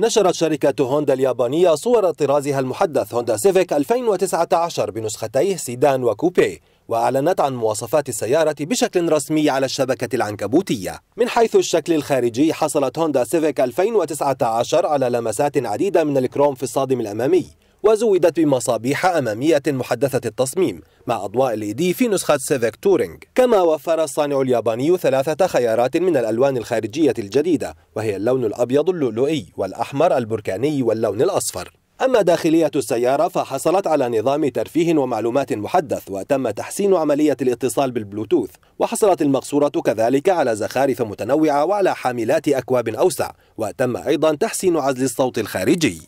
نشرت شركة هوندا اليابانية صور طرازها المحدث هوندا سيفيك 2019 بنسختيه سيدان وكوبي وأعلنت عن مواصفات السيارة بشكل رسمي على الشبكة العنكبوتية من حيث الشكل الخارجي حصلت هوندا سيفيك 2019 على لمسات عديدة من الكروم في الصادم الأمامي وزودت بمصابيح أمامية محدثة التصميم مع أضواء دي e في نسخة سيفيك تورينج كما وفر الصانع الياباني ثلاثة خيارات من الألوان الخارجية الجديدة وهي اللون الأبيض اللؤلؤي والأحمر البركاني واللون الأصفر أما داخلية السيارة فحصلت على نظام ترفيه ومعلومات محدث وتم تحسين عملية الاتصال بالبلوتوث وحصلت المقصورة كذلك على زخارف متنوعة وعلى حاملات أكواب أوسع وتم أيضا تحسين عزل الصوت الخارجي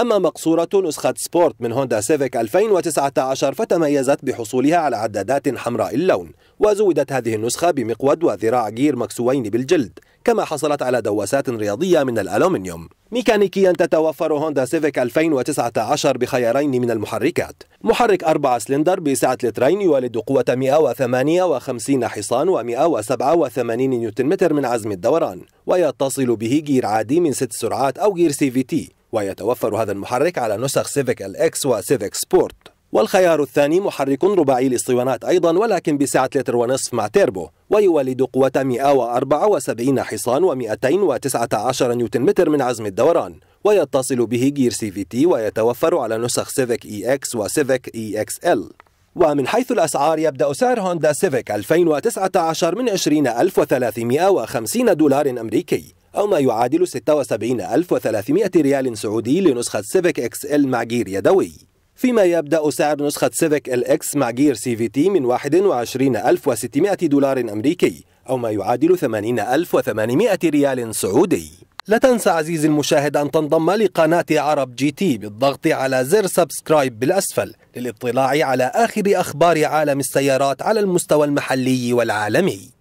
أما مقصورة نسخة سبورت من هوندا سيفيك 2019 فتميزت بحصولها على عدادات حمراء اللون وزودت هذه النسخة بمقود وذراع جير مكسوين بالجلد كما حصلت على دواسات رياضية من الألومنيوم ميكانيكيا تتوفر هوندا سيفيك 2019 بخيارين من المحركات محرك 4 سلندر بسعة لترين يولد قوة 158 حصان و187 نيوتن متر من عزم الدوران ويتصل به جير عادي من 6 سرعات أو جير سي في تي ويتوفر هذا المحرك على نسخ سيفيك الإكس وسيفيك سبورت والخيار الثاني محرك رباعي الاسطوانات أيضا ولكن بسعة لتر ونصف مع تيربو ويولد قوة 174 حصان و219 نيوتن متر من عزم الدوران ويتصل به جير سي في تي ويتوفر على نسخ سيفيك اي e اكس وسيفيك اي e اكس ال ومن حيث الأسعار يبدأ سعر هوندا سيفيك 2019 من 20350 دولار أمريكي أو ما يعادل 76300 ريال سعودي لنسخة سيفيك اكس ال مع جير يدوي فيما يبدأ سعر نسخة سيفيك ال اكس مع جير سي في تي من 21600 دولار أمريكي أو ما يعادل 80800 ريال سعودي لا تنسى عزيزي المشاهد أن تنضم لقناة عرب جي تي بالضغط على زر سبسكرايب بالأسفل للاطلاع على آخر أخبار عالم السيارات على المستوى المحلي والعالمي